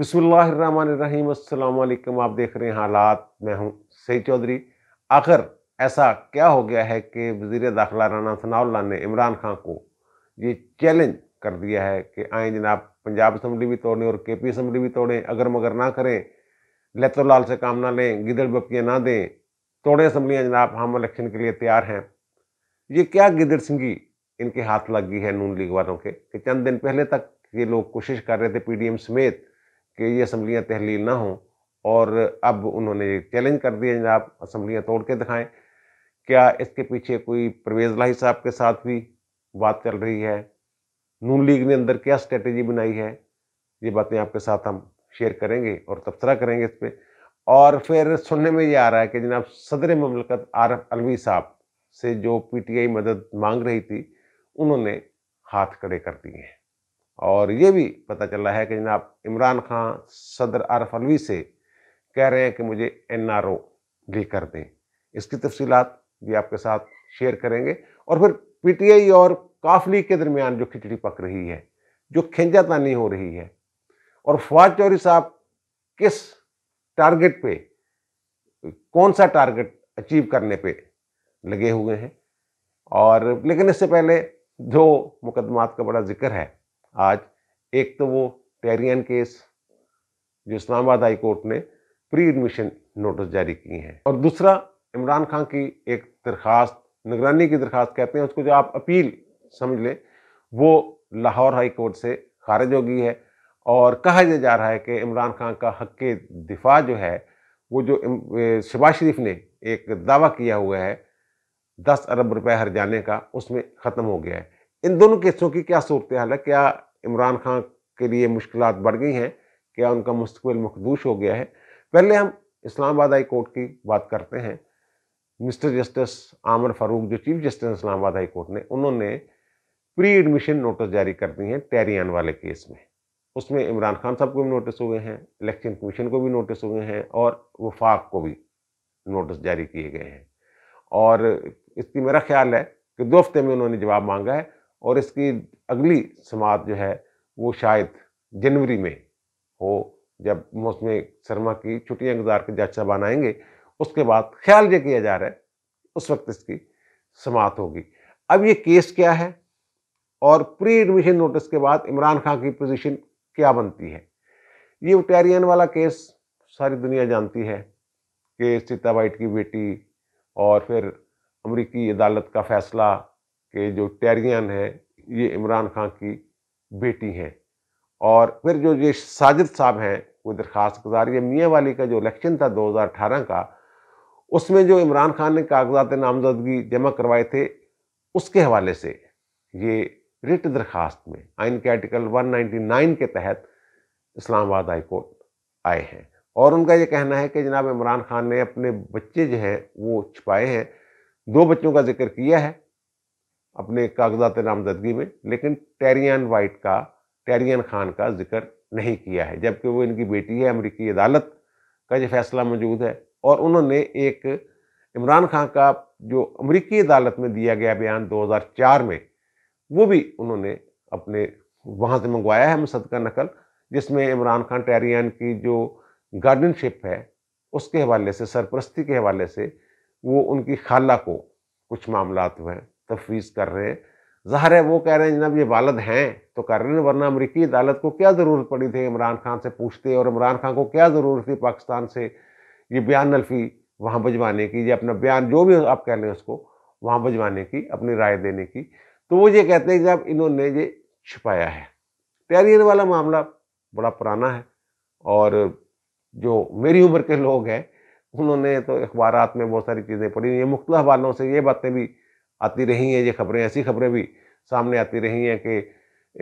बसमीम आप देख रहे हैं हालात मैं हूं सही चौधरी आखिर ऐसा क्या हो गया है कि वजीर दाखिला राना सनाउल्ला ने इमरान खान को ये चैलेंज कर दिया है कि आए जनाब पंजाब असम्बली भी तोड़ें और के पी असम्बली भी तोड़ें अगर मगर ना करें लतो लाल से काम ना लें गिदड़ बपियाँ ना दें तोड़े असम्बलियाँ जनाब हम इलेक्शन के लिए तैयार हैं ये क्या गिदड़ सिंगी इनके हाथ लग गई है नून लीग वालों के कि चंद दिन पहले तक ये लोग कोशिश कर रहे थे पीडीएम समेत कि ये असम्बलियाँ तहलील ना हों और अब उन्होंने ये चैलेंज कर दिया जनाब असम्बलियाँ तोड़ के दिखाएं क्या इसके पीछे कोई परवेज़ लाही साहब के साथ भी बात चल रही है नून लीग ने अंदर क्या स्ट्रेटजी बनाई है ये बातें आपके साथ हम शेयर करेंगे और तबसरा करेंगे इस पर और फिर सुनने में ये आ रहा है कि जनाब सदर ममलकत आरफ अलवी साहब से जो पीटीआई मदद मांग रही थी उन्होंने हाथ खड़े कर दिए हैं और ये भी पता चल रहा है कि जनाब इमरान खान सदर आरफ अलवी से कह रहे हैं कि मुझे एन आर ओ भी कर दें इसकी तफसीलात भी आपके साथ शेयर करेंगे और फिर पी टी आई और काफली के दरमियान जो खिचड़ी पक रही है जो खिंजातानी हो रही है और फवाद चौधरी साहब किस टारगेट पे कौन सा टारगेट अचीव करने पे लगे हुए हैं और लेकिन इससे पहले जो मुकदमात का बड़ा जिक्र है आज एक तो वो टेरियन केस जो इस्लामाबाद हाई कोर्ट ने प्री एडमिशन नोटिस जारी किए हैं और दूसरा इमरान खान की एक दरख्वास्त निगरानी की दरख्वास्त कहते हैं उसको जो आप अपील समझ लें वो लाहौर हाई कोर्ट से खारिज हो गई है और कहा जा रहा है कि इमरान खान का हक दिफा जो है वो जो शबाज शरीफ ने एक दावा किया हुआ है दस अरब रुपए हर जाने का उसमें ख़त्म हो गया है इन दोनों केसों की क्या सूरत हाल है क्या इमरान खान के लिए मुश्किल बढ़ गई हैं क्या उनका मुस्तबिल मखदूश हो गया है पहले हम इस्लामाबाद हाई कोर्ट की बात करते हैं मिस्टर जस्टिस आमर फारूक जो chief justice Islamabad high court ने उन्होंने प्री एडमिशन नोटिस जारी कर दी हैं टेरियान वाले केस में उसमें इमरान खान साहब को भी नोटिस हुए हैं इलेक्शन कमीशन को भी नोटिस हुए हैं और वफाक को भी नोटिस जारी किए गए हैं और इसकी मेरा ख्याल है कि दो हफ्ते में उन्होंने जवाब मांगा है और इसकी अगली समात जो है वो शायद जनवरी में हो जब मौसम शर्मा की छुट्टियां गुजार के जज साहबान आएंगे उसके बाद ख्याल ये किया जा रहा है उस वक्त इसकी समात होगी अब ये केस क्या है और प्री एडमिशन नोटिस के बाद इमरान खान की पोजीशन क्या बनती है ये उटैरियन वाला केस सारी दुनिया जानती है कि सीता वाइट की बेटी और फिर अमरीकी अदालत का फैसला के जो टैरियन है ये इमरान खान की बेटी हैं और फिर जो ये साजिद साहब हैं वो दरख्वास्त गुजार ये मियाँ वाली का जो इलेक्शन था 2018 का उसमें जो इमरान खान ने कागजात नामजदगी जमा करवाए थे उसके हवाले से ये रिट दरख्वास्त में आइन के आर्टिकल 199 के तहत इस्लामाबाद हाई कोर्ट आए हैं और उनका ये कहना है कि जनाब इमरान खान ने अपने बच्चे जो हैं वो छुपाए हैं दो बच्चों का जिक्र किया है अपने कागजात नामजदगी में लेकिन टेरियन वाइट का टेरियन खान का जिक्र नहीं किया है जबकि वो इनकी बेटी है अमरीकी अदालत का ये फैसला मौजूद है और उन्होंने एक इमरान खान का जो अमरीकी अदालत में दिया गया बयान 2004 में वो भी उन्होंने अपने वहाँ से मंगवाया है मसद का नकल जिसमें इमरान खान टेरियन की जो गार्डनशिप है उसके हवाले से सरपरस्ती के हवाले से वो उनकी खाला को कुछ मामला हुए हैं तफवीज़ कर रहे ज़ाहिर है वो कह रहे हैं जनाब ये वालद हैं तो कर रहे हैं वरना अमरीकी अदालत को क्या ज़रूरत पड़ी थी इमरान खान से पूछते और इमरान खान को क्या ज़रूरत थी पाकिस्तान से ये बयान नल्फी वहाँ भजवाने की या अपना बयान जो भी आप कह लें उसको वहाँ भजवाने की अपनी राय देने की तो वो ये कहते हैं जब इन्होंने ये छिपाया है टैरियर वाला मामला बड़ा पुराना है और जो मेरी उम्र के लोग हैं उन्होंने तो अखबार में बहुत सारी चीज़ें पढ़ी हैं मुख्तल हवालों से ये बातें भी आती रही हैं ये खबरें ऐसी खबरें भी सामने आती रही हैं कि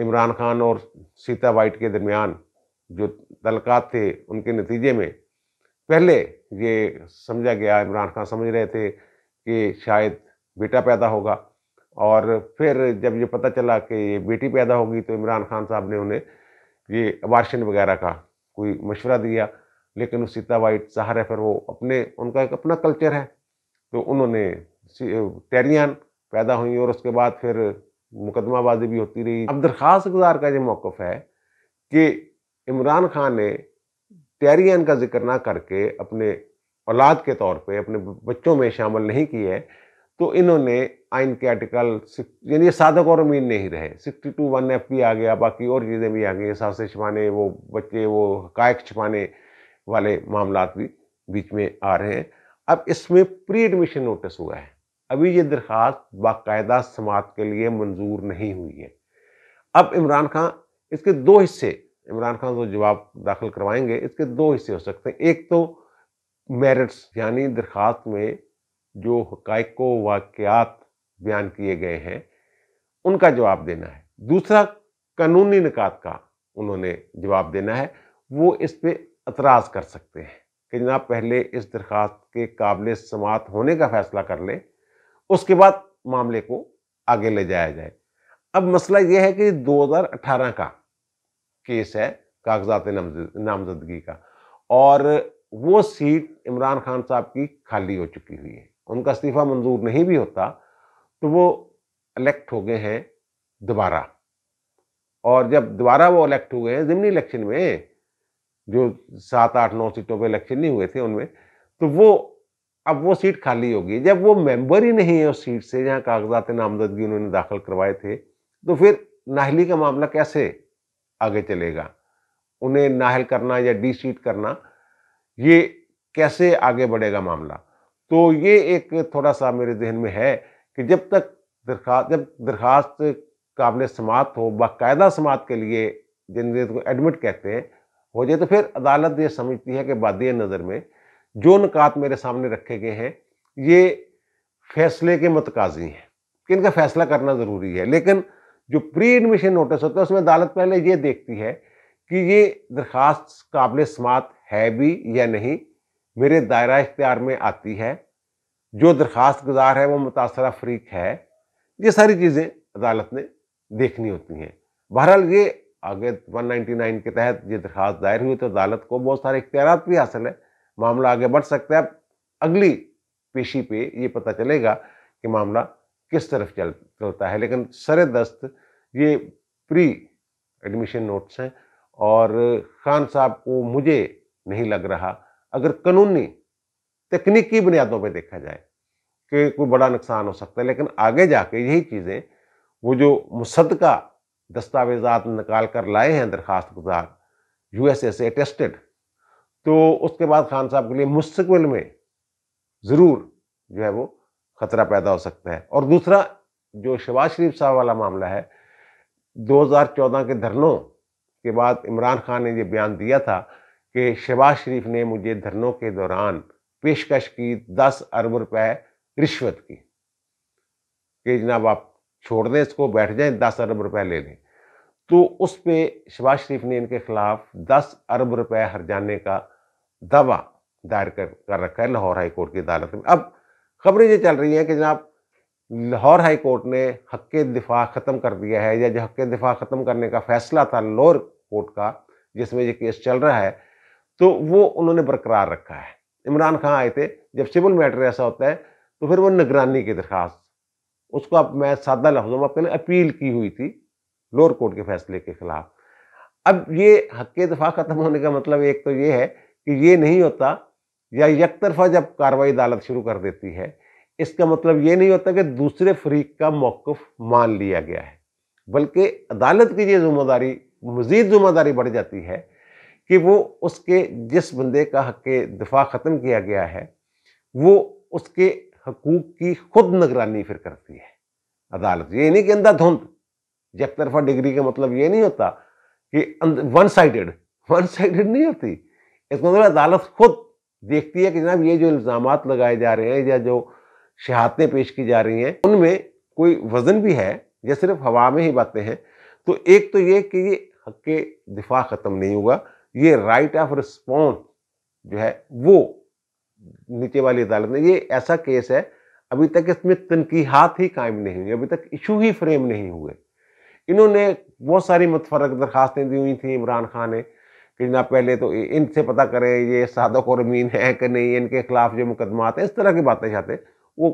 इमरान खान और सीता वाइट के दरमियान जो तलकात थे उनके नतीजे में पहले ये समझा गया इमरान खान समझ रहे थे कि शायद बेटा पैदा होगा और फिर जब ये पता चला कि ये बेटी पैदा होगी तो इमरान खान साहब ने उन्हें ये अबारशन वगैरह का कोई मशवरा दिया लेकिन उस सीता वाइट सहारे फिर वो अपने उनका एक अपना कल्चर है तो उन्होंने टेरियान पैदा हुई और उसके बाद फिर मुकदमाबाजी भी होती रही अब दरख्वास्त गुजार का ये मौक़ है कि इमरान खान ने टैरियन का जिक्र ना करके अपने औलाद के तौर पे अपने बच्चों में शामिल नहीं किए तो इन्होंने आइन के आर्टिकल यानी साधक और अमीन नहीं रहे सिक्सटी टू वन एफ भी आ गया बाकी और चीज़ें भी आ गई सासे छिपाने वो बच्चे वो हकायक छिपाने वाले मामला भी बीच में आ रहे हैं अब इसमें प्री एडमिशन नोटिस हुआ है अभी ये दरख्वास्त बाकायदा समात के लिए मंजूर नहीं हुई है अब इमरान खान इसके दो हिस्से इमरान खान जो तो जवाब दाखिल करवाएंगे इसके दो हिस्से हो सकते हैं एक तो मेरिट्स यानी दरख्वास्त में जो हकायक को वाक़ात बयान किए गए हैं उनका जवाब देना है दूसरा कानूनी निकात का उन्होंने जवाब देना है वो इस पर एतराज़ कर सकते हैं कि जनाब पहले इस दरख्वास्त के काबिल समात होने का फ़ैसला कर लें उसके बाद मामले को आगे ले जाया जाए अब मसला यह है कि 2018 का केस है कागजात नामजदगी का और वो सीट इमरान खान साहब की खाली हो चुकी हुई है उनका इस्तीफा मंजूर नहीं भी होता तो वो इलेक्ट हो गए हैं दोबारा और जब दोबारा वो इलेक्ट हुए हैं जिमनी इलेक्शन में जो सात आठ नौ सीटों पे इलेक्शन नहीं हुए थे उनमें तो वो अब वो सीट खाली होगी जब वो मेंबर ही नहीं है उस सीट से जहाँ कागजात नामजदगी उन्होंने दाखिल करवाए थे तो फिर नाहली का मामला कैसे आगे चलेगा उन्हें नाहल करना या डी सीट करना ये कैसे आगे बढ़ेगा मामला तो ये एक थोड़ा सा मेरे जहन में है कि जब तक दरखास्त जब दरखास्त काबिल समात हो बायदा समात के लिए जिन को एडमिट कहते हैं हो जाए तो फिर अदालत ये समझती है कि बाद नज़र में जो नकात मेरे सामने रखे गए हैं ये फैसले के मतकाजी हैं कि इनका फैसला करना ज़रूरी है लेकिन जो प्री एडमिशन नोटिस होता है उसमें अदालत पहले ये देखती है कि ये दरख्वास्त काबिल समात है भी या नहीं मेरे दायरा इख्तियार में आती है जो दरख्वास्त गुजार है वो मुतासर फ्रीक है ये सारी चीज़ें अदालत ने देखनी होती हैं बहरहाल ये आगे 199 के तहत ये दरख्वास्त दायर हुई तो अदालत को बहुत सारे इख्तियार भी हासिल है मामला आगे बढ़ सकता है अब अगली पेशी पे ये पता चलेगा कि मामला किस तरफ चल चलता है लेकिन सर दस्त ये प्री एडमिशन नोट्स हैं और खान साहब को मुझे नहीं लग रहा अगर कानूनी तकनीकी बुनियादों पर देखा जाए कि कोई बड़ा नुकसान हो सकता है लेकिन आगे जाके यही चीज़ें वो जो मुसदका दस्तावेजात निकाल कर लाए हैं दरख्वास्त गुजार यू एस ए से तो उसके बाद खान साहब के लिए मुस्तबिल में ज़रूर जो है वो ख़तरा पैदा हो सकता है और दूसरा जो शबाज शरीफ साहब वाला मामला है 2014 के धरनों के बाद इमरान खान ने ये बयान दिया था कि शबाज शरीफ ने मुझे धरनों के दौरान पेशकश की 10 अरब रुपए रिश्वत की कि जनाब आप छोड़ दें इसको बैठ जाएं 10 अरब रुपए ले लें तो उस पर शबाज शरीफ ने इनके ख़िलाफ़ 10 अरब रुपए हर जाने का दवा दायर कर, कर रखा है लाहौर हाई कोर्ट की अदालत में अब खबरें ये चल रही हैं कि जनाब लाहौर हाई कोर्ट ने हक दिफा ख़त्म कर दिया है या जो हक दिफा ख़त्म करने का फैसला था लाहौर कोर्ट का जिसमें ये केस चल रहा है तो वो उन्होंने बरकरार रखा है इमरान खान आए थे जब सिविल मैटर ऐसा होता है तो फिर वो निगरानी की दरख्वास्त उसको अब मैं सादा लफ्जों में आपके लिए अपील की हुई थी लोअर कोर्ट के फैसले के खिलाफ अब ये हक दफा ख़त्म होने का मतलब एक तो ये है कि ये नहीं होता या एक तरफा जब कार्रवाई अदालत शुरू कर देती है इसका मतलब ये नहीं होता कि दूसरे फरीक का मौक़ मान लिया गया है बल्कि अदालत की ये जिम्मेदारी मज़ीद जिम्मेदारी बढ़ जाती है कि वो उसके जिस बंदे का हक दिफा ख़त्म किया गया है वो उसके हकूक़ की खुद निगरानी फिर करती है अदालत ये नहीं कि अंधा धुंध यक तरफा डिग्री का मतलब ये नहीं होता कि वन साइडेड वन साइडेड नहीं होती इसको तो मतलब अदालत खुद देखती है कि जनाब ये जो इल्ज़ाम लगाए जा रहे हैं या जो शहादतें पेश की जा रही हैं उनमें कोई वजन भी है या सिर्फ हवा में ही बातें हैं तो एक तो ये कि ये हक के दिफा ख़त्म नहीं होगा ये राइट ऑफ रिस्पॉन्स जो है वो नीचे वाली अदालत ने ये ऐसा केस है अभी तक इसमें तनकीहत ही कायम नहीं हुई अभी तक इशू ही फ्रेम नहीं हुए इन्होंने बहुत सारी मतफरक दरखास्तें दी हुई थी इमरान खान ने कि ना पहले तो इनसे पता करें ये साधक और मीन है कि नहीं इनके खिलाफ जो आते हैं इस तरह की बातें चाहते वो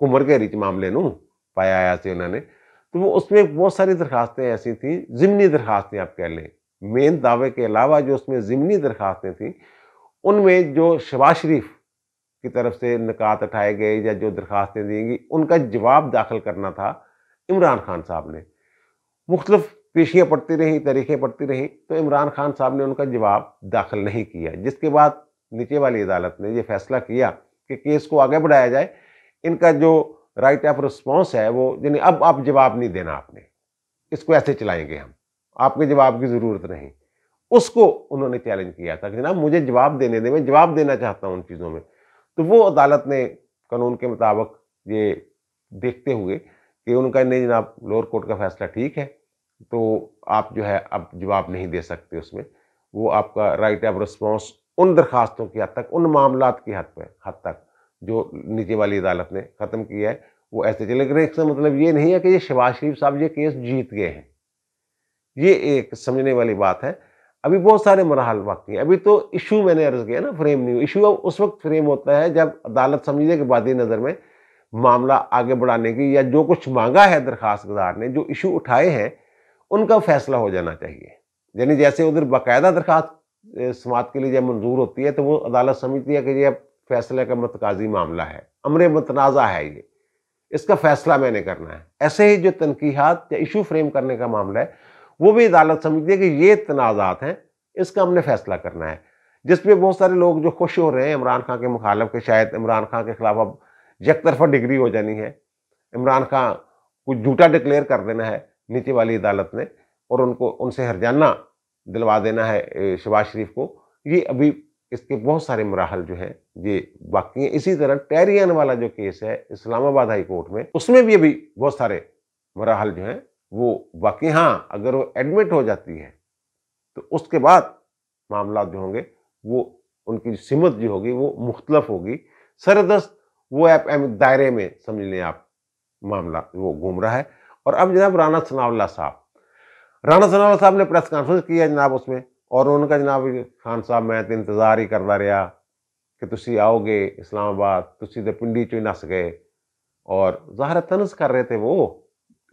कुमर के रिच मामले नू पाया आया से उन्होंने तो वो उसमें बहुत सारी दरखास्तें ऐसी थी ज़िमनी दरखास्तें आप कह लें मेन दावे के अलावा जो उसमें ज़िमनी दरखास्तें थी उनमें जो शबाज शरीफ की तरफ से निकात उठाए गए या जो दरखास्तें दी गई उनका जवाब दाखिल करना था इमरान खान साहब ने मुख्तफ पेशियाँ पड़ती रहीं तरीक़े पड़ती रहीं तो इमरान खान साहब ने उनका जवाब दाखिल नहीं किया जिसके बाद नीचे वाली अदालत ने ये फैसला किया कि केस को आगे बढ़ाया जाए इनका जो राइट ऑफ रिस्पॉन्स है वो यानी अब आप जवाब नहीं देना आपने इसको ऐसे चलाएंगे हम आपके जवाब की ज़रूरत नहीं उसको उन्होंने चैलेंज किया था कि जनाब मुझे जवाब देने दें मैं जवाब देना चाहता हूँ उन चीज़ों में तो वो अदालत ने कानून के मुताबिक ये देखते हुए कि उनका नहीं जनाब लोअर कोर्ट का फैसला ठीक है तो आप जो है अब जवाब नहीं दे सकते उसमें वो आपका राइट ऑफ रिस्पॉन्स उन दरखास्तों की हद तक उन मामला की हद पर हद तक जो नीचे वाली अदालत ने ख़त्म किया है वो ऐसे चले गए इसका मतलब ये नहीं है कि ये शहबाज शरीफ साहब ये केस जीत गए हैं ये एक समझने वाली बात है अभी बहुत सारे मरहल बाकी हैं अभी तो इशू मैंने अर्ज किया ना फ्रेम नहीं इशू अब उस वक्त फ्रेम होता है जब अदालत समझने के बाद ही नज़र में मामला आगे बढ़ाने की या जो कुछ मांगा है दरखास्त ने जो इशू उठाए हैं उनका फैसला हो जाना चाहिए यानी जैसे उधर बाकायदा दरख्वास्त समात के लिए जब मंजूर होती है तो वो अदालत समझती है कि ये फैसले का मतकाजी मामला है अमर मतनाज़ा है ये इसका फैसला मैंने करना है ऐसे ही जो तनखीहत या इशू फ्रेम करने का मामला है वो भी अदालत समझती है कि ये तनाज़ात हैं इसका हमने फैसला करना है जिसमें बहुत सारे लोग जो खुश हो रहे हैं इमरान खान के मुखालफ के शायद इमरान खान के खिलाफ अब यक तरफा डिग्री हो जानी है इमरान खान कुछ झूठा डिक्लेयर कर देना है नीति वाली अदालत ने और उनको उनसे हरजाना दिलवा देना है शहबाज शरीफ को ये अभी इसके बहुत सारे मराहल जो हैं ये बाकी हैं इसी तरह टैरियन वाला जो केस है इस्लामाबाद हाई कोर्ट में उसमें भी अभी बहुत सारे मराहल जो हैं वो बाकी हाँ अगर वो एडमिट हो जाती है तो उसके बाद मामला जो होंगे वो उनकी सिमत जो होगी वो मुख्तलफ होगी सरदस्त वो ऐप दायरे में समझ लें आप मामला वो घूम रहा है और अब जनाब राना सनाउल्ला साहब राना सनाउल्ला साहब ने प्रेस कॉन्फ्रेंस किया जनाब उसमें और उन्होंने कहा जनाब खान साहब मैं तो इंतज़ार ही करता रहा कि तुम आओगे इस्लामाबाद तुम तो पिंडी चो ही नस गए और जहर तनस कर रहे थे वो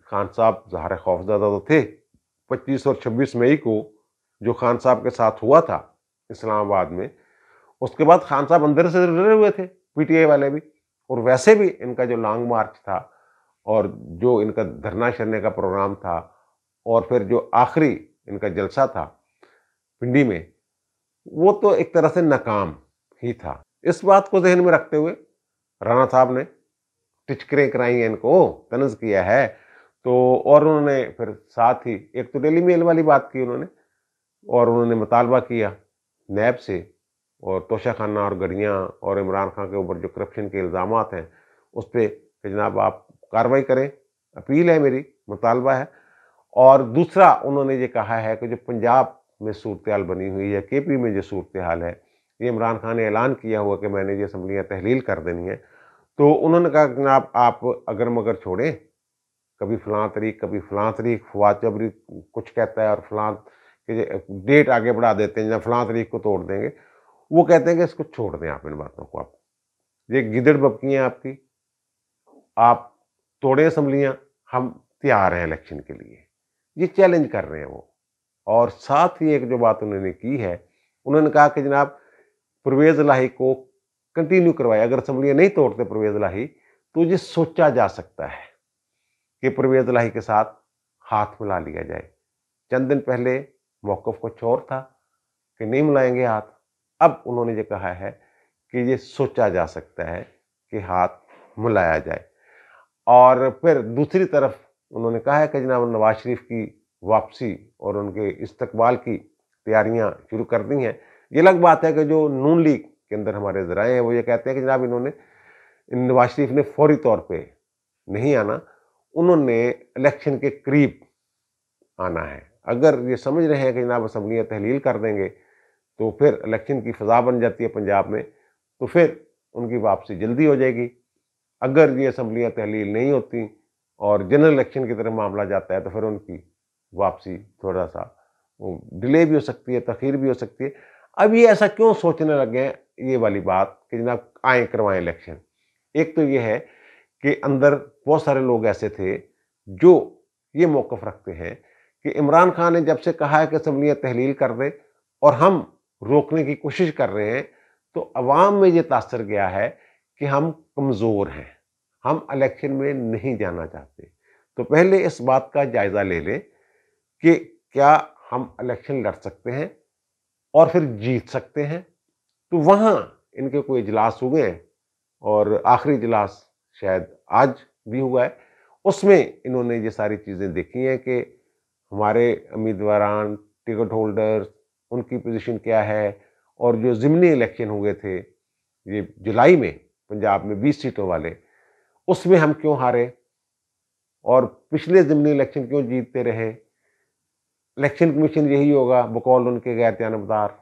खान साहब जहर खौफजादा तो थे पच्चीस और छब्बीस मई को जो खान साहब के साथ हुआ था इस्लामाबाद में उसके बाद खान साहब अंदर से डरे हुए थे पीटीआई वाले भी और वैसे भी इनका जो लॉन्ग मार्च था और जो इनका धरना चलने का प्रोग्राम था और फिर जो आखिरी इनका जलसा था पिंडी में वो तो एक तरह से नाकाम ही था इस बात को जहन में रखते हुए राणा साहब ने टिचकरें कराई हैं इनको तनज किया है तो और उन्होंने फिर साथ ही एक तो डेली मेल वाली बात की उन्होंने और उन्होंने मुतालबा किया नैब से और तोशा खाना और गढ़िया और इमरान खान के ऊपर जो करप्शन के इल्ज़ाम हैं उस पर जनाब आप कार्रवाई करें अपील है मेरी मुतालबा है और दूसरा उन्होंने ये कहा है कि जो पंजाब में सूरत हाल बनी हुई है के पी में जो सूरत हाल है ये इमरान खान ने ऐलान किया हुआ कि मैंने ये असम्बलियाँ तहलील कर देनी है तो उन्होंने कहा जनाब आप अगर मगर छोड़ें कभी फ़लाँ तरीक कभी फ़लाँ तरीक फवाद चौबरी कुछ कहता है और फ़लाँ के डेट आगे बढ़ा देते हैं या फ़लाँ तरीक को तोड़ देंगे वो कहते हैं कि इसको छोड़ दें आप इन बातों को आप ये गिदड़ हैं आपकी आप तोड़े असम्बलियाँ हम तैयार हैं इलेक्शन के लिए ये चैलेंज कर रहे हैं वो और साथ ही एक जो बात उन्होंने की है उन्होंने कहा कि जनाब परवेज़ लाही को कंटिन्यू करवाए अगर असम्बलियाँ नहीं तोड़ते परवेज़ लाही तो ये सोचा जा सकता है कि परवेज़ लाही के साथ हाथ मिला लिया जाए चंद दिन पहले मौक़ को चोर था कि नहीं मिलाएंगे हाथ अब उन्होंने ये कहा है कि ये सोचा जा सकता है कि हाथ मिलाया जाए और फिर दूसरी तरफ उन्होंने कहा है कि जनाब नवाज शरीफ की वापसी और उनके इस्तकबाल की तैयारियां शुरू कर दी हैं ये अलग बात है कि जो नून लीग के अंदर हमारे ज़राए हैं वो ये कहते हैं कि जनाब इन्होंने नवाज शरीफ ने फौरी तौर पर नहीं आना उन्होंने इलेक्शन के करीब आना है अगर ये समझ रहे हैं कि जनाब असम्बलियाँ तहलील कर देंगे तो फिर इलेक्शन की फ़जा बन जाती है पंजाब में तो फिर उनकी वापसी जल्दी हो जाएगी अगर ये असम्बलियाँ तहलील नहीं होती और जनरल इलेक्शन की तरह मामला जाता है तो फिर उनकी वापसी थोड़ा सा डिले भी हो सकती है तखीर भी हो सकती है अब ये ऐसा क्यों सोचने लगे हैं ये वाली बात कि जनाब आए करवाएं इलेक्शन एक तो ये है कि अंदर बहुत सारे लोग ऐसे थे जो ये मौक़ रखते हैं कि इमरान खान ने जब से कहा है कि असम्बलियाँ तहलील कर दें और हम रोकने की कोशिश कर रहे हैं तो अवाम में ये तासर गया है कि हम कमज़ोर हैं हम इलेक्शन में नहीं जाना चाहते तो पहले इस बात का जायज़ा ले लें कि क्या हम इलेक्शन लड़ सकते हैं और फिर जीत सकते हैं तो वहाँ इनके कोई इजलास हुए हैं और आखिरी इजलास शायद आज भी हुआ है उसमें इन्होंने ये सारी चीज़ें देखी हैं कि हमारे उम्मीदवार टिकट होल्डर्स उनकी पोजीशन क्या है और जो ज़िमनी इलेक्शन हुए थे ये जुलाई में पंजाब में 20 सीटों वाले उसमें हम क्यों हारे और पिछले ज़मनी इलेक्शन क्यों जीतते रहे इलेक्शन कमीशन यही होगा बकौल उनके गैर जानबदार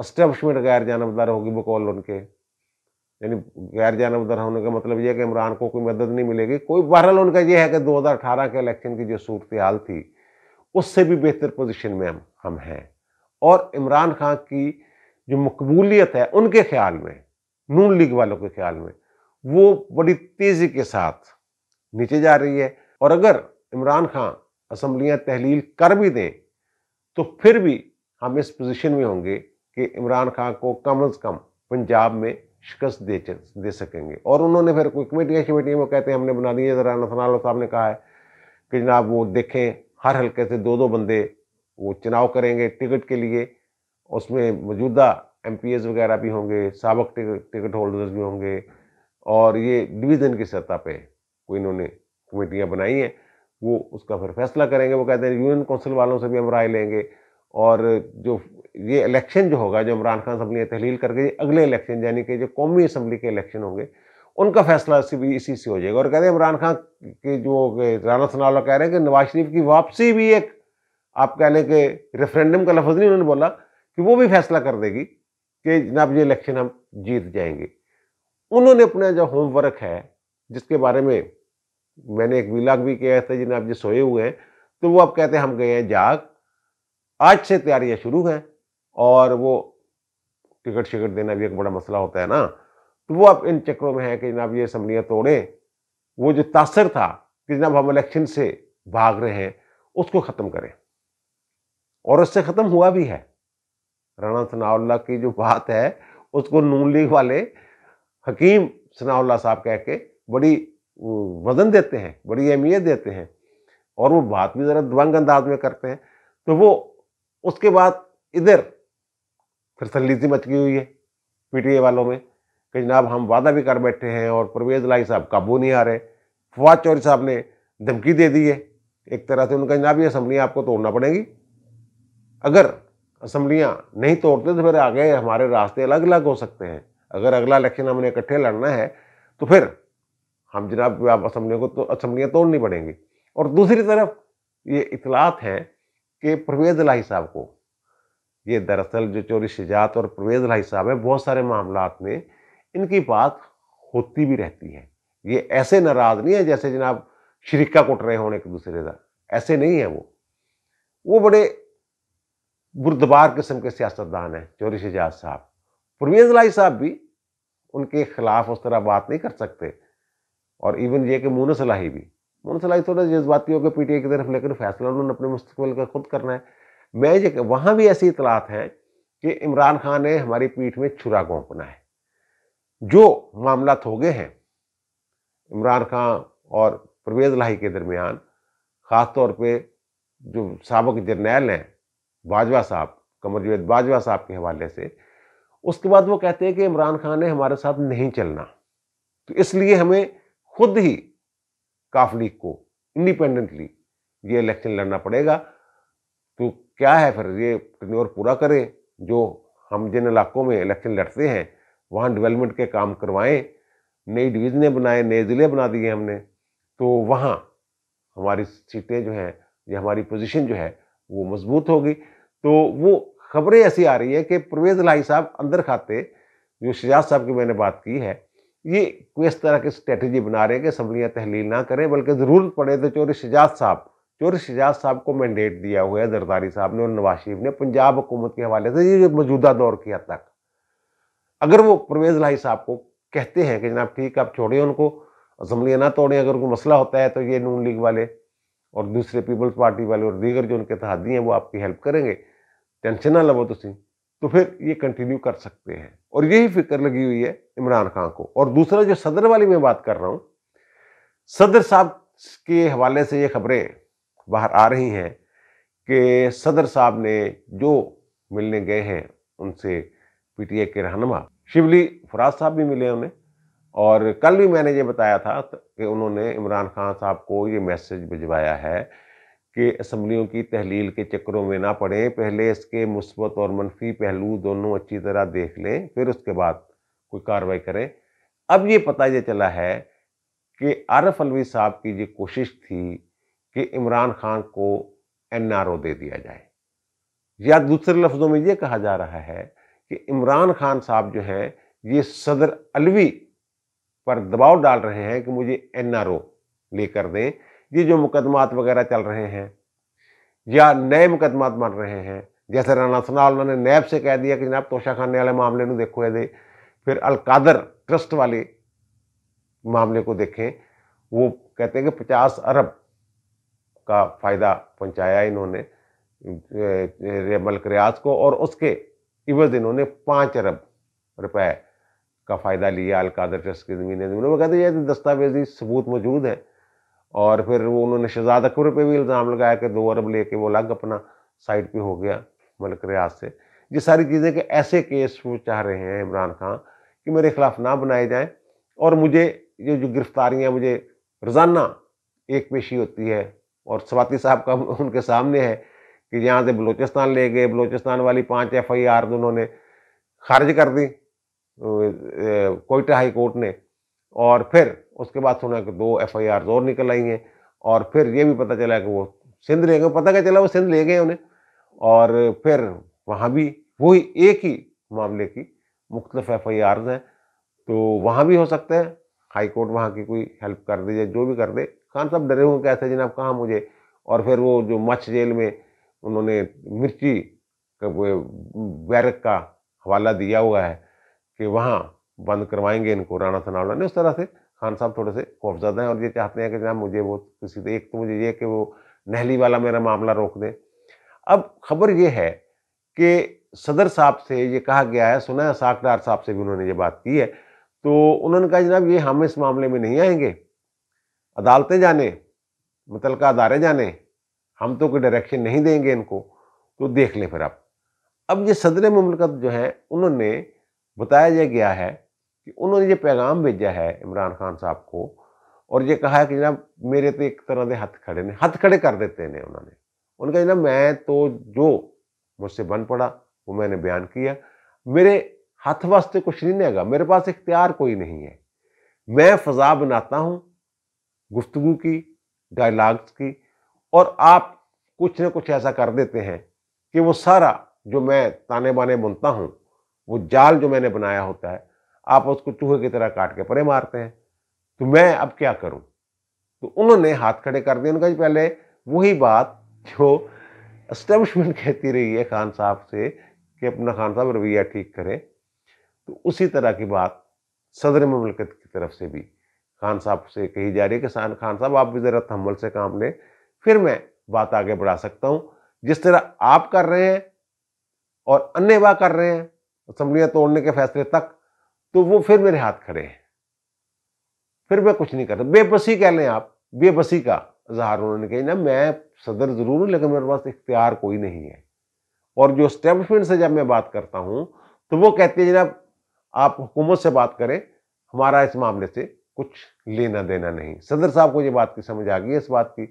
इस्टेबलिशमेंट गैर जानबदार होगी बकौल उनके यानी गैर जानबदार होने का मतलब यह है कि इमरान को कोई मदद नहीं मिलेगी कोई बहरहाल उनका यह है कि 2018 के इलेक्शन की जो सूरत हाल थी उससे भी बेहतर पोजीशन में हम हम हैं और इमरान खान की जो मकबूलियत है उनके ख्याल में नून लीग वालों के ख्याल में वो बड़ी तेज़ी के साथ नीचे जा रही है और अगर इमरान खान असम्बलियाँ तहलील कर भी दें तो फिर भी हम इस पोजीशन में होंगे कि इमरान खान को कम अज़ कम पंजाब में शिकस्त दे दे सकेंगे और उन्होंने फिर कोई कमेटियाँ शमेटियाँ वो कहते हैं हमने बना दी है जरा नफनाल साहब ने कहा है कि जनाब वो देखें हर हल्के से दो दो बंदे वो चुनाव करेंगे टिकट के लिए उसमें मौजूदा एम वगैरह भी होंगे सबक टिकट टिकट होल्डर्स भी होंगे और ये डिवीज़न की सतह पे कोई इन्होंने कमेटियाँ बनाई हैं वो उसका फिर फैसला करेंगे वो कहते हैं यूनियन काउंसिल वालों से भी हम राय लेंगे और जो ये इलेक्शन जो होगा जो इमरान खान साहब ने तहलील करके अगले इलेक्शन यानी कि जो कौमी असम्बली के इलेक्शन होंगे उनका फैसला भी इसी से हो जाएगा और कहते हैं इमरान खान के जो राना सना कह रहे हैं कि नवाज शरीफ की वापसी भी एक आप कह लें कि रेफरेंडम का लफज नहीं उन्होंने बोला कि वो भी फैसला कर देगी कि जनाब ये इलेक्शन हम जीत जाएंगे उन्होंने अपना जो होमवर्क है जिसके बारे में मैंने एक विलाग भी किया था जिन्हें आप जो सोए हुए हैं तो वो आप कहते हैं हम गए हैं जाग आज से तैयारियां शुरू हैं और वो टिकट शिकट देना भी एक बड़ा मसला होता है ना तो वो आप इन चक्रों में है कि जनाब ये समलियाँ तोड़े वो जो तासर था कि जनाब हम इलेक्शन से भाग रहे हैं उसको ख़त्म करें और उससे ख़त्म हुआ भी है राणा सनाउल्ला की जो बात है उसको नून लीग वाले हकीम सनाउल्ला साहब कह के बड़ी वजन देते हैं बड़ी अहमियत देते हैं और वो बात भी ज़रा दबंग अंदाज में करते हैं तो वो उसके बाद इधर फिर सलीसी मच गई हुई है पीटीए वालों में कि जनाब हम वादा भी कर बैठे हैं और परवेज लाई साहब काबू नहीं आ रहे फवाद चौधरी साहब ने धमकी दे दी है एक तरह से उनका जनाब ये असम्बलियाँ आपको तोड़ना पड़ेंगी अगर असम्बलियाँ नहीं तोड़ते तो फिर आगे हमारे रास्ते अलग अलग हो सकते हैं अगर अगला इलेक्शन हमने इकट्ठे लड़ना है तो फिर हम जनाब आप असम्बलियों को तो असम्बलियाँ तोड़नी पड़ेंगी और दूसरी तरफ ये इतलात हैं कि परवेज़ लाही साहब को ये दरअसल जो चोरी शिजात और परवेज़ लाही साहब हैं बहुत सारे मामला में इनकी बात होती भी रहती है ये ऐसे नाराज़ नहीं है जैसे जनाब शरीका कुट रहे होने एक दूसरे का ऐसे नहीं है वो वो बड़े बुरदबार किस्म के सियासतदान हैं चोरी शिजात साहब परवेज लाई साहब भी उनके खिलाफ उस तरह बात नहीं कर सकते और इवन ये कि मून सलाही भी मून सलाही थोड़ा जज्बाती होकर आई की तरफ लेकर फैसला उन्होंने अपने मुस्तबिल का खुद करना है मैं ये वहाँ भी ऐसी इतलात हैं कि इमरान खान ने हमारी पीठ में छुरा घोंपना है जो मामला थोगे हैं इमरान खान और परवेज लाही के दरमियान ख़ास तौर पर जो सबक जर्नैल हैं बाजवा साहब कमर जवेद बाजवा साहब के हवाले से उसके बाद वो कहते हैं कि इमरान खान ने हमारे साथ नहीं चलना तो इसलिए हमें खुद ही काफ लीग को इंडिपेंडेंटली ये इलेक्शन लड़ना पड़ेगा तो क्या है फिर ये टनोर पूरा करें जो हम जिन इलाकों में इलेक्शन लड़ते हैं वहाँ डेवलपमेंट के काम करवाएं नई डिवीज़नें बनाए नए ज़िले बना दिए हमने तो वहाँ हमारी सीटें जो हैं या हमारी पोजीशन जो है वो मजबूत होगी तो वो खबरें ऐसी आ रही है कि परवेज लाई साहब अंदर खाते जो शिजाज साहब की मैंने बात की है ये कोई इस तरह की स्ट्रेटजी बना रहे हैं कि असम्बलियाँ तहलील ना करें बल्कि ज़रूरत पड़े तो चोरी शिजाज साहब चोरी शिजाज साहब को मैंडेट दिया हुआ है जरदारी साहब ने और नवाज शरीफ ने पंजाब हुकूमत के हवाले से ये मौजूदा दौर की हद तक अगर वो परवेज लाई साहब को कहते हैं कि जनाब ठीक आप छोड़ें उनको असम्बलियाँ ना तोड़ें अगर कोई मसला होता है तो ये नून लीग वाले और दूसरे पीपल्स पार्टी वाले और दीगर जो उनके तहदी हैं वो आपकी हेल्प करेंगे टेंशन ना लवो तुम तो फिर ये कंटिन्यू कर सकते हैं और यही फिक्र लगी हुई है इमरान खान को और दूसरा जो सदर वाली मैं बात कर रहा हूँ सदर साहब के हवाले से ये खबरें बाहर आ रही हैं कि सदर साहब ने जो मिलने गए हैं उनसे पीटीए के रहनमा शिवली फराज साहब भी मिले उन्हें और कल भी मैंने ये बताया था कि उन्होंने इमरान खान साहब को ये मैसेज भिजवाया है के असम्बलियों की तहलील के चक्करों में ना पड़ें पहले इसके मुस्बत और मनफी पहलू दोनों अच्छी तरह देख लें फिर उसके बाद कोई कार्रवाई करें अब ये पता ये चला है कि आरफ अलवी साहब की ये कोशिश थी कि इमरान खान को एन दे दिया जाए या दूसरे लफ्ज़ों में ये कहा जा रहा है कि इमरान खान साहब जो हैं ये सदर अलवी पर दबाव डाल रहे हैं कि मुझे एन लेकर दें ये जो मुकदमात वगैरह चल रहे हैं या नए मुकदमात बन रहे हैं जैसे राना सना उन्होंने नैब से कह दिया कि जनाब तोशा खाने वाले मामले में देखो ये फिर अलकादर ट्रस्ट वाले मामले को देखें वो कहते हैं कि पचास अरब का फ़ायदा पहुंचाया इन्होंने मल्क रियाज को और उसके इवज इन्होंने पाँच अरब रुपए का फ़ायदा लिया अलकादर ट्रस्ट की जमीन ज़मीन वो कहते हैं ये दस्तावेजी सबूत मौजूद हैं और फिर वो उन्होंने शहजाद अकबर पे भी इल्ज़ाम लगाया कि दो अरब लेके वो अलग अपना साइड पे हो गया मलिक रियाज से ये सारी चीज़ें कि ऐसे केस वो चाह रहे हैं इमरान खान कि मेरे ख़िलाफ़ ना बनाए जाएं और मुझे ये जो गिरफ्तारियाँ मुझे रोज़ाना एक पेशी होती है और स्वाति साहब का उनके सामने है कि यहाँ से बलूचिस्तान ले गए बलूचिस्तान वाली पाँच एफ आई आर उन्होंने खारिज कर दी कोयटा हाई कोर्ट ने और फिर उसके बाद सुना कि दो एफ आई और निकल आई हैं और फिर ये भी पता चला कि वो सिंध ले गए पता क्या चला वो सिंध ले गए उन्हें और फिर वहाँ भी वही एक ही मामले की मुख्तफ एफ आई आर हैं तो वहाँ भी हो सकते हैं हाई कोर्ट वहाँ की कोई हेल्प कर दे या जो भी कर दे खान साहब डरे हुए कैसे जिन्हें आप कहाँ मुझे और फिर वो जो मच्छ जेल में उन्होंने मिर्ची बैरक का हवाला दिया हुआ है कि वहाँ बंद करवाएंगे इनको राणा सनावला ने उस तरह से खान साहब थोड़े से खौफजदा हैं और ये चाहते हैं कि जहाँ मुझे वो किसी एक तो मुझे ये कि वो नहली वाला मेरा मामला रोक दें अब खबर ये है कि सदर साहब से ये कहा गया है सुना है साकदार साहब से भी उन्होंने ये बात की है तो उन्होंने कहा जनाब ये हम इस मामले में नहीं आएंगे अदालतें जाने मुतल अदारे जाने हम तो कोई डायरेक्शन नहीं देंगे इनको तो देख लें फिर आप अब ये सदर ममलकत जो हैं उन्होंने बताया गया है कि उन्होंने ये पैगाम भेजा है इमरान खान साहब को और ये कहा है कि जनाब मेरे तो एक तरह के हथ खड़े ने हथ खड़े कर देते हैं उन्होंने उनका जनाब मैं तो जो मुझसे बन पड़ा वो मैंने बयान किया मेरे हथ वास्ते कुछ नहीं है मेरे पास इख्तियार कोई नहीं है मैं फ़जा बनाता हूँ गुफ्तु की डायलाग्स की और आप कुछ ना कुछ ऐसा कर देते हैं कि वो सारा जो मैं ताने बाने बुनता हूँ वो जाल जो मैंने बनाया होता है आप उसको चूहे की तरह काट के परे मारते हैं तो मैं अब क्या करूं तो उन्होंने हाथ खड़े कर दिए उनका पहले वही बात जो एस्टेब्लिशमेंट कहती रही है खान साहब से कि अपना खान साहब रवैया ठीक करें तो उसी तरह की बात सदर ममलकत की तरफ से भी खान साहब से कही जा रही है कि खान साहब आप भी ज़रा तहमल से काम लें फिर मैं बात आगे बढ़ा सकता हूँ जिस तरह आप कर रहे हैं और अन्य कर रहे हैं असम्बलियाँ तोड़ने के फैसले तक तो वो फिर मेरे हाथ खड़े हैं फिर मैं कुछ नहीं करता बेबसी कह लें आप बेबसी का इजहार उन्होंने कही ना मैं सदर ज़रूर हूँ लेकिन मेरे पास इख्तियार कोई नहीं है और जो स्टेबलिशमेंट से जब मैं बात करता हूँ तो वो कहते हैं जनाब आप हुकूमत से बात करें हमारा इस मामले से कुछ लेना देना नहीं सदर साहब को ये बात की समझ आ गई इस बात की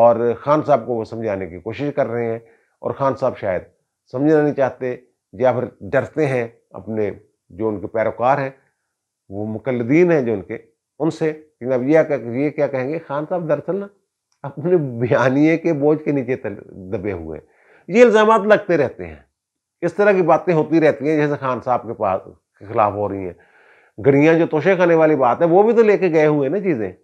और खान साहब को वो समझाने की कोशिश कर रहे हैं और खान साहब शायद समझना नहीं चाहते या फिर डरते हैं अपने जो उनके पैरोकार हैं वो मुकलदीन हैं जो उनके उनसे लेकिन अब ये क्या ये क्या कहेंगे खान साहब दरअसल ना अपने बयानिए के बोझ के नीचे दबे हुए हैं ये इल्ज़ाम लगते रहते हैं इस तरह की बातें होती रहती हैं जैसे खान साहब के पास के खिलाफ हो रही हैं गड़ियाँ जो तोशे खाने वाली बात है वो भी तो लेके गए हुए हैं ना चीज़ें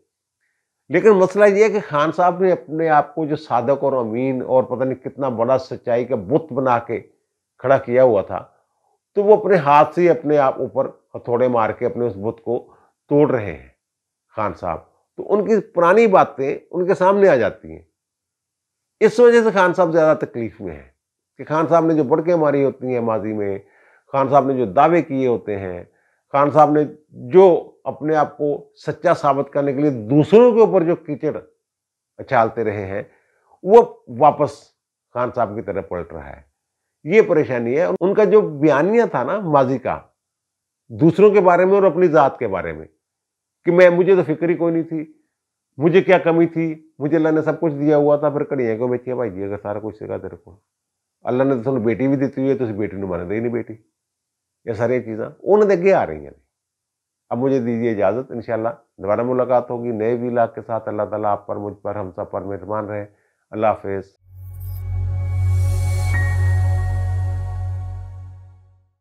लेकिन मसला ये है कि खान साहब ने अपने आप को जो साधक और अमीन और पता नहीं कितना बड़ा सच्चाई का बुत बना के खड़ा किया हुआ था तो वो अपने हाथ से ही अपने आप ऊपर हथौड़े मार के अपने उस बुत को तोड़ रहे हैं खान साहब तो उनकी पुरानी बातें उनके सामने आ जाती हैं इस वजह से खान साहब ज़्यादा तकलीफ में हैं कि खान साहब ने जो बड़कें मारी होती हैं माजी में खान साहब ने जो दावे किए होते हैं खान साहब ने जो अपने आप को सच्चा साबित करने के लिए दूसरों के ऊपर जो कीचड़ उछालते रहे हैं वो वापस खान साहब की तरफ पलट रहा है ये परेशानी है उनका जो बयानिया था ना माजी का दूसरों के बारे में और अपनी ज़ात के बारे में कि मैं मुझे तो फिक्र ही कोई नहीं थी मुझे क्या कमी थी मुझे अल्लाह ने सब कुछ दिया हुआ था फिर कड़ियाँ क्यों बेचिया भाई जी अगर सारा कुछ सिखा तेरे को अल्लाह ने तो तुम बेटी भी दी हुई है तुम तो बेटी ने मानते ही नहीं बेटी ये सारी चीज़ा उन्होंने अगे आ रही हैं अब मुझे दीजिए इजाज़त इन दोबारा मुलाकात होगी नए वीलाग के साथ अल्लाह ताला आप पर मुझ पर हम सब पर मेहरबान रहे अल्लाह हाफिज़